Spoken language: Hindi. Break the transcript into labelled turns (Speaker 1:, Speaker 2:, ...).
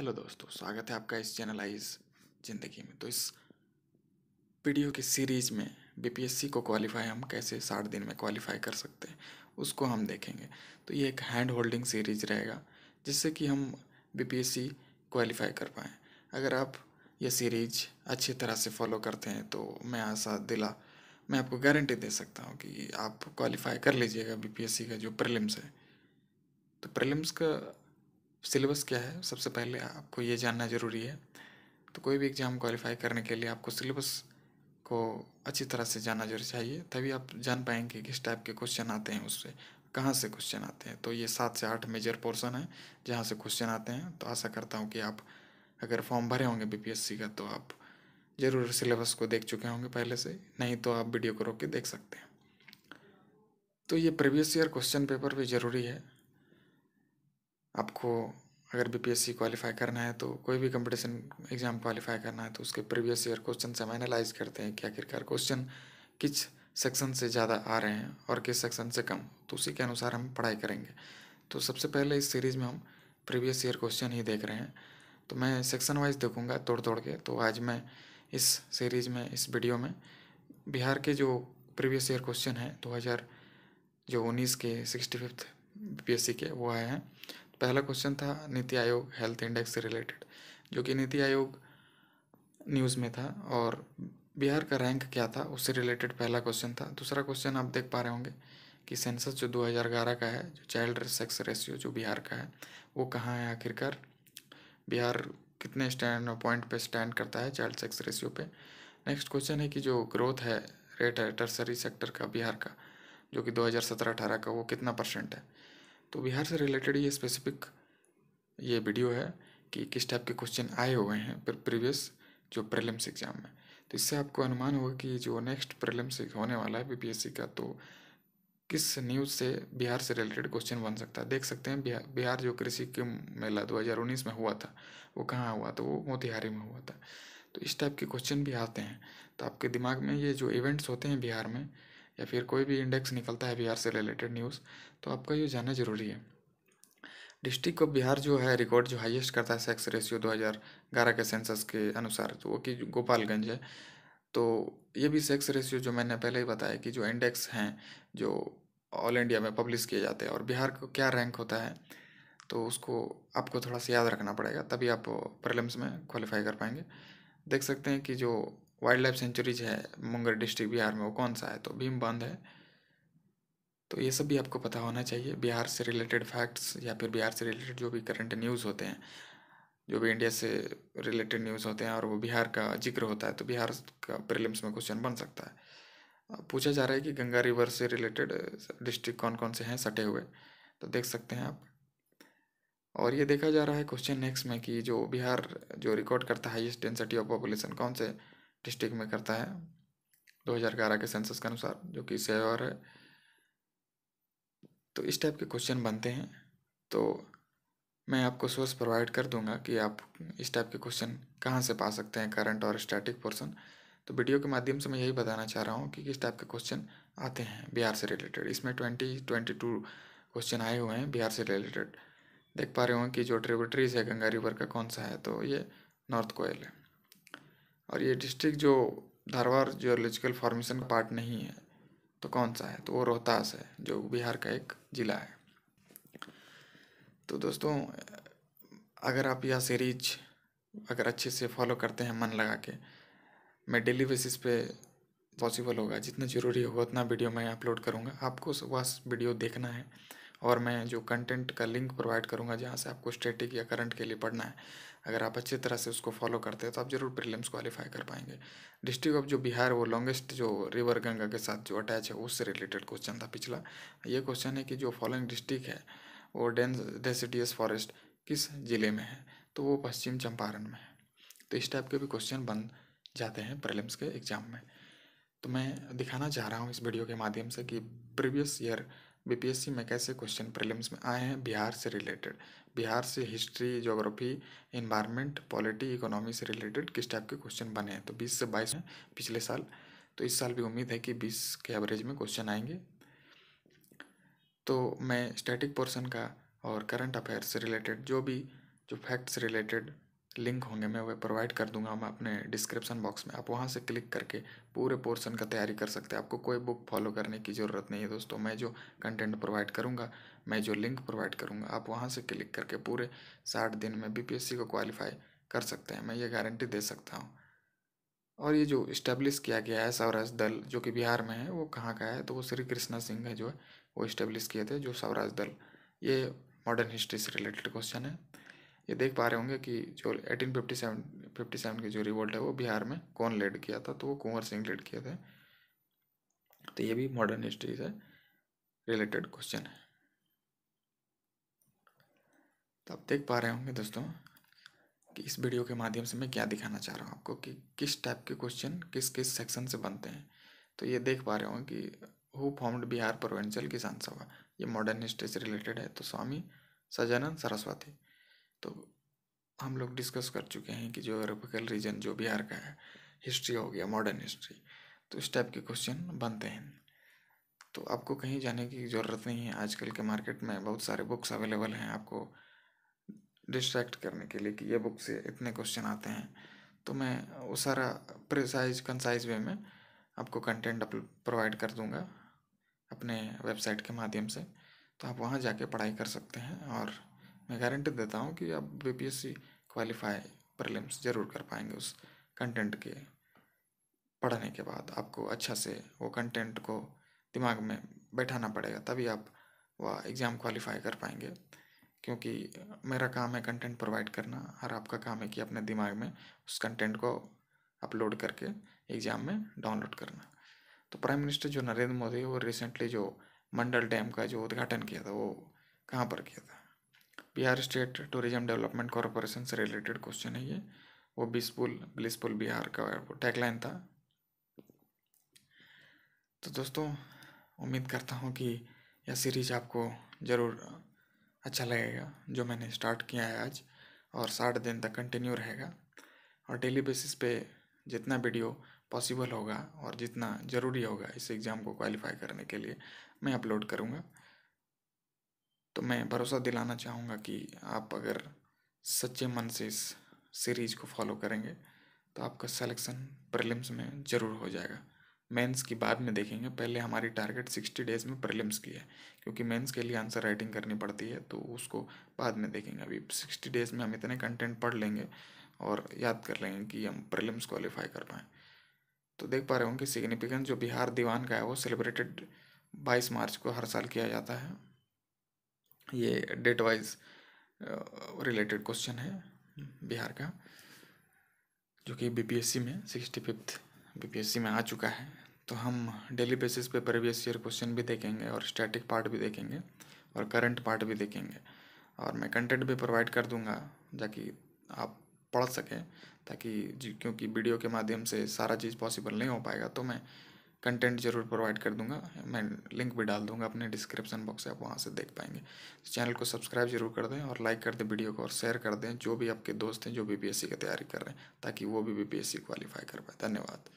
Speaker 1: हेलो दोस्तों स्वागत है आपका इस चैनल आइज ज़िंदगी में तो इस वीडियो की सीरीज़ में बीपीएससी को क्वालिफाई हम कैसे साठ दिन में क्वालिफाई कर सकते हैं उसको हम देखेंगे तो ये एक हैंड होल्डिंग सीरीज रहेगा जिससे कि हम बीपीएससी क्वालिफाई कर पाएँ अगर आप ये सीरीज अच्छी तरह से फॉलो करते हैं तो मैं आशा दिला मैं आपको गारंटी दे सकता हूँ कि आप क्वालिफाई कर लीजिएगा बी का जो प्रिलिम्स है तो प्रिलिम्स का सिलेबस क्या है सबसे पहले आपको ये जानना ज़रूरी है तो कोई भी एग्ज़ाम क्वालिफाई करने के लिए आपको सिलेबस को अच्छी तरह से जानना जरूरी चाहिए तभी आप जान पाएंगे किस टाइप के क्वेश्चन आते हैं उससे कहाँ से क्वेश्चन आते हैं तो ये सात से आठ मेजर पोर्शन है जहाँ से क्वेश्चन आते हैं तो आशा करता हूँ कि आप अगर फॉर्म भरे होंगे बीपीएससी का तो आप ज़रूर सिलेबस को देख चुके होंगे पहले से नहीं तो आप वीडियो को रोक के देख सकते हैं तो ये प्रीवियस ईयर क्वेश्चन पेपर भी ज़रूरी है आपको अगर बीपीएससी क्वालिफाई करना है तो कोई भी कंपटीशन एग्ज़ाम क्वालिफाई करना है तो उसके प्रीवियस ईयर क्वेश्चन से हम एनालाइज करते हैं कि आखिरकार क्वेश्चन किस सेक्शन से ज़्यादा आ रहे हैं और किस सेक्शन से कम तो उसी के अनुसार हम पढ़ाई करेंगे तो सबसे पहले इस सीरीज़ में हम प्रीवियस ईयर क्वेश्चन ही देख रहे हैं तो मैं सेक्शन वाइज देखूँगा तोड़ तोड़ के तो आज मैं इस सीरीज़ में इस वीडियो में बिहार के जो प्रीवियस ईयर क्वेश्चन हैं दो हज़ार जो उन्नीस के सिक्सटी फिफ्थ बी के वो आए हैं पहला क्वेश्चन था नीति आयोग हेल्थ इंडेक्स से रिलेटेड जो कि नीति आयोग न्यूज़ में था और बिहार का रैंक क्या था उससे रिलेटेड पहला क्वेश्चन था दूसरा क्वेश्चन आप देख पा रहे होंगे कि सेंसस जो 2011 का है जो चाइल्ड सेक्स रेशियो जो बिहार का है वो कहाँ है आखिरकार बिहार कितने स्टैंड पॉइंट पे स्टैंड करता है चाइल्ड सेक्स रेशियो पे नेक्स्ट क्वेश्चन है कि जो ग्रोथ है रेट है टर्सरी सेक्टर का बिहार का जो कि 2017-18 का वो कितना परसेंट है तो बिहार से रिलेटेड ये स्पेसिफिक ये वीडियो है कि किस टाइप के क्वेश्चन आए हुए हैं पर प्रीवियस जो प्रीलिम्स एग्ज़ाम में तो इससे आपको अनुमान होगा कि जो नेक्स्ट प्रीलिम्स होने वाला है बीपीएससी का तो किस न्यूज़ से बिहार से रिलेटेड क्वेश्चन बन सकता है देख सकते हैं बिहार बिहार जो कृषि के मेला दो में हुआ था वो कहाँ हुआ था वो मोतिहारी में हुआ था तो इस टाइप के क्वेश्चन भी आते हैं तो आपके दिमाग में ये जो इवेंट्स होते हैं बिहार में या फिर कोई भी इंडेक्स निकलता है बिहार से रिलेटेड न्यूज़ तो आपका ये जानना जरूरी है डिस्ट्रिक्ट ऑफ बिहार जो है रिकॉर्ड जो हाईएस्ट करता है सेक्स रेशियो 2011 के सेंसस के अनुसार तो वो कि गोपालगंज है तो ये भी सेक्स रेशियो जो मैंने पहले ही बताया कि जो इंडेक्स हैं जो ऑल इंडिया में पब्लिश किए जाते हैं और बिहार को क्या रैंक होता है तो उसको आपको थोड़ा सा याद रखना पड़ेगा तभी आप प्रलम्स में क्वालिफाई कर पाएंगे देख सकते हैं कि जो वाइल्ड लाइफ सेंचुरीज है मुंगेर डिस्ट्रिक्ट बिहार में वो कौन सा है तो भीम बांध है तो ये सब भी आपको पता होना चाहिए बिहार से रिलेटेड फैक्ट्स या फिर बिहार से रिलेटेड जो भी करंट न्यूज़ होते हैं जो भी इंडिया से रिलेटेड न्यूज़ होते हैं और वो बिहार का जिक्र होता है तो बिहार का प्रिलिम्स में क्वेश्चन बन सकता है पूछा जा रहा है कि गंगा रिवर से रिलेटेड डिस्ट्रिक्ट कौन कौन से हैं सटे हुए तो देख सकते हैं आप और ये देखा जा रहा है क्वेश्चन नेक्स्ट में कि जो बिहार जो रिकॉर्ड करता है हाइस्ट डेंसिटी ऑफ पॉपुलेशन कौन से डिस्ट्रिक्ट में करता है 2011 के सेंसस के अनुसार जो कि और है तो इस टाइप के क्वेश्चन बनते हैं तो मैं आपको सोर्स प्रोवाइड कर दूंगा कि आप इस टाइप के क्वेश्चन कहाँ से पा सकते हैं करंट और स्टैटिक पोर्सन तो वीडियो के माध्यम से मैं यही बताना चाह रहा हूँ कि किस टाइप के क्वेश्चन आते हैं बिहार से रिलेटेड इसमें ट्वेंटी ट्वेंटी टू क्वेश्चन आए हुए हैं बिहार से रिलेटेड देख पा रहे होंगे कि जो ट्रिब्यूटरीज है गंगा रिवर का कौन सा है तो ये नॉर्थ कोयल है और ये डिस्ट्रिक्ट जो धारवाड़ जियोलॉजिकल फॉर्मेशन का पार्ट नहीं है तो कौन सा है तो वो रोहतास है जो बिहार का एक ज़िला है तो दोस्तों अगर आप यह सीरीज अगर अच्छे से फॉलो करते हैं मन लगा के मैं डेली बेसिस पे पॉसिबल होगा जितना ज़रूरी होगा उतना वीडियो मैं अपलोड करूँगा आपको वह वीडियो देखना है और मैं जो कंटेंट का लिंक प्रोवाइड करूँगा जहाँ से आपको स्टेटिक या करंट के लिए पढ़ना है अगर आप अच्छी तरह से उसको फॉलो करते हैं तो आप जरूर प्रीलिम्स क्वालिफाई कर पाएंगे डिस्ट्रिक्ट ऑफ जो बिहार वो लॉन्गेस्ट जो रिवर गंगा के साथ जो अटैच है उससे रिलेटेड क्वेश्चन था पिछला ये क्वेश्चन है कि जो फॉलोइंग डिस्ट्रिक्ट है वो डेंस डेसिडियस फॉरेस्ट किस ज़िले में है तो वो पश्चिम चंपारण में है तो इस टाइप के भी क्वेश्चन बन जाते हैं प्रीलिम्स के एग्ज़ाम में तो मैं दिखाना चाह रहा हूँ इस वीडियो के माध्यम से कि प्रीवियस ईयर बीपीएससी में कैसे क्वेश्चन प्रीलिम्स में आए हैं बिहार से रिलेटेड बिहार से history geography environment polity economy से रिलेटेड किस टाइप के क्वेश्चन बने हैं तो बीस से बाईस हैं पिछले साल तो इस साल भी उम्मीद है कि बीस के एवरेज में क्वेश्चन आएंगे तो मैं स्टैटिक पोर्सन का और करंट अफेयर से रिलेटेड जो भी जो फैक्ट्स रिलेटेड लिंक होंगे मैं वह प्रोवाइड कर दूंगा मैं अपने डिस्क्रिप्शन बॉक्स में आप वहाँ से क्लिक करके पूरे पोर्शन का तैयारी कर सकते हैं आपको कोई बुक फॉलो करने की ज़रूरत नहीं है दोस्तों मैं जो कंटेंट प्रोवाइड करूँगा मैं जो लिंक प्रोवाइड करूँगा आप वहाँ से क्लिक करके पूरे साठ दिन में बी को क्वालिफाई कर सकते हैं मैं ये गारंटी दे सकता हूँ और ये जो इस्टेब्लिश किया गया है स्वराज दल जो कि बिहार में है वो कहाँ का है तो वो श्री कृष्णा सिंह है जो है वो इस्टेब्लिश किए थे जो स्वराज दल ये मॉडर्न हिस्ट्री से रिलेटेड क्वेश्चन है ये देख पा रहे होंगे कि जो eighteen fifty seven fifty seven की जो रिवोल्ट है वो बिहार में कौन लेड किया था तो वो कुंवर सिंह लेड किए थे तो ये भी मॉडर्न हिस्ट्री से रिलेटेड क्वेश्चन है तो आप देख पा रहे होंगे दोस्तों कि इस वीडियो के माध्यम से मैं क्या दिखाना चाह रहा हूँ आपको कि किस टाइप के क्वेश्चन किस किस सेक्शन से बनते हैं तो ये देख पा रहे होंगे कि हु फॉर्म्ड बिहार प्रोवेंशियल किसान सभा ये मॉडर्न हिस्ट्री से रिलेटेड है तो स्वामी सजानंद सरस्वती तो हम लोग डिस्कस कर चुके हैं कि जोग्राफिकल रीजन जो बिहार का है हिस्ट्री हो गया मॉडर्न हिस्ट्री तो इस टाइप के क्वेश्चन बनते हैं तो आपको कहीं जाने की ज़रूरत नहीं है आजकल के मार्केट में बहुत सारे बुक्स अवेलेबल हैं आपको डिस्ट्रैक्ट करने के लिए कि ये बुक से इतने क्वेश्चन आते हैं तो मैं वो सारा प्रिसाइज कंसाइज वे में आपको कंटेंट अप प्रोवाइड कर दूंगा अपने वेबसाइट के माध्यम से तो आप वहाँ जाके पढ़ाई कर सकते हैं और मैं गारंटी देता हूँ कि आप B P S C qualify prelims जरूर कर पाएंगे उस कंटेंट के पढ़ने के बाद आपको अच्छा से वो कंटेंट को दिमाग में बैठाना पड़ेगा तभी आप वह एग्ज़ाम क्वालिफाई कर पाएंगे क्योंकि मेरा काम है कंटेंट प्रोवाइड करना और आपका काम है कि अपने दिमाग में उस कंटेंट को अपलोड करके एग्ज़ाम में डाउनलोड करना तो प्राइम मिनिस्टर जो नरेंद्र मोदी वो रिसेंटली जो मंडल डैम का जो उद्घाटन किया था वो कहाँ पर किया था Bihar state tourism development corporation से रिलेटेड क्वेश्चन है ये वो बिसपुल ब्लिसपुल बिहार का वो टैगलाइन था तो दोस्तों उम्मीद करता हूँ कि यह सीरीज आपको ज़रूर अच्छा लगेगा जो मैंने स्टार्ट किया है आज और साठ दिन तक कंटिन्यू रहेगा और डेली बेसिस पे जितना वीडियो पॉसिबल होगा और जितना ज़रूरी होगा इस एग्ज़ाम को क्वालिफाई करने के लिए मैं अपलोड करूँगा तो मैं भरोसा दिलाना चाहूँगा कि आप अगर सच्चे मन से इस सीरीज़ को फॉलो करेंगे तो आपका सेलेक्शन प्रीलिम्स में ज़रूर हो जाएगा मेंस की बाद में देखेंगे पहले हमारी टारगेट सिक्सटी डेज़ में प्रीलिम्स की है क्योंकि मेंस के लिए आंसर राइटिंग करनी पड़ती है तो उसको बाद में देखेंगे अभी सिक्सटी डेज़ में हम इतने कंटेंट पढ़ लेंगे और याद कर लेंगे कि हम प्रीलिम्स क्वालिफाई कर पाएँ तो देख पा रहे होंगे सिग्निफिकेंस जो बिहार दीवान का है वो सेलिब्रेटेड बाईस मार्च को हर साल किया जाता है ये डेट वाइज रिलेटेड क्वेश्चन है बिहार का जो कि बीपीएससी में सिक्सटी फिफ्थ बी में आ चुका है तो हम डेली बेसिस पे प्रीवियस ईयर क्वेश्चन भी देखेंगे और स्टैटिक पार्ट भी देखेंगे और करंट पार्ट भी देखेंगे और मैं कंटेंट भी प्रोवाइड कर दूंगा ताकि आप पढ़ सकें ताकि क्योंकि वीडियो के माध्यम से सारा चीज़ पॉसिबल नहीं हो पाएगा तो मैं कंटेंट जरूर प्रोवाइड कर दूंगा मैं लिंक भी डाल दूंगा अपने डिस्क्रिप्शन बॉक्स से आप वहाँ से देख पाएंगे चैनल को सब्सक्राइब जरूर कर दें और लाइक कर दें वीडियो को और शेयर कर दें जो भी आपके दोस्त हैं जो बी की तैयारी कर रहे हैं ताकि वो भी बी पी क्वालिफाई कर पाए धन्यवाद